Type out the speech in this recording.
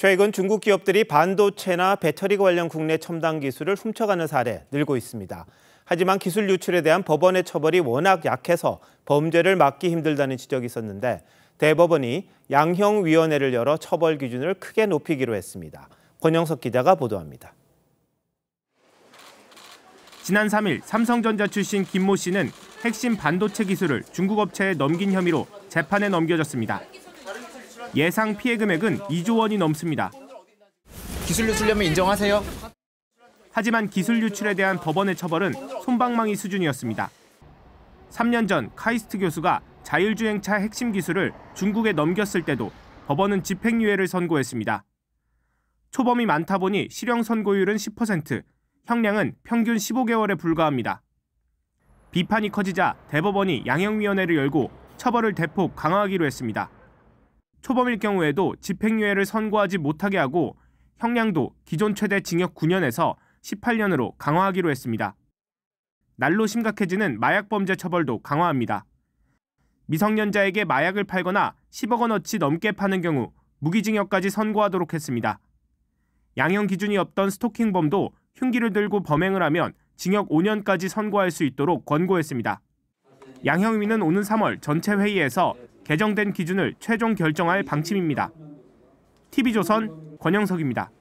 최근 중국 기업들이 반도체나 배터리 관련 국내 첨단 기술을 훔쳐가는 사례 늘고 있습니다. 하지만 기술 유출에 대한 법원의 처벌이 워낙 약해서 범죄를 막기 힘들다는 지적이 있었는데 대법원이 양형위원회를 열어 처벌 기준을 크게 높이기로 했습니다. 권영석 기자가 보도합니다. 지난 3일 삼성전자 출신 김 모 씨는 핵심 반도체 기술을 중국 업체에 넘긴 혐의로 재판에 넘겨졌습니다. 예상 피해 금액은 2조 원이 넘습니다. 기술 유출려면 인정하세요. 하지만 기술 유출에 대한 법원의 처벌은 손방망이 수준이었습니다. 3년 전 카이스트 교수가 자율주행차 핵심 기술을 중국에 넘겼을 때도 법원은 집행유예를 선고했습니다. 초범이 많다 보니 실형 선고율은 10%, 형량은 평균 15개월에 불과합니다. 비판이 커지자 대법원이 양형위원회를 열고 처벌을 대폭 강화하기로 했습니다. 초범일 경우에도 집행유예를 선고하지 못하게 하고 형량도 기존 최대 징역 9년에서 18년으로 강화하기로 했습니다. 날로 심각해지는 마약범죄 처벌도 강화합니다. 미성년자에게 마약을 팔거나 10억 원어치 넘게 파는 경우 무기징역까지 선고하도록 했습니다. 양형 기준이 없던 스토킹범도 흉기를 들고 범행을 하면 징역 5년까지 선고할 수 있도록 권고했습니다. 양형위는 오는 3월 전체 회의에서 개정된 기준을 최종 결정할 방침입니다. TV조선 권영석입니다.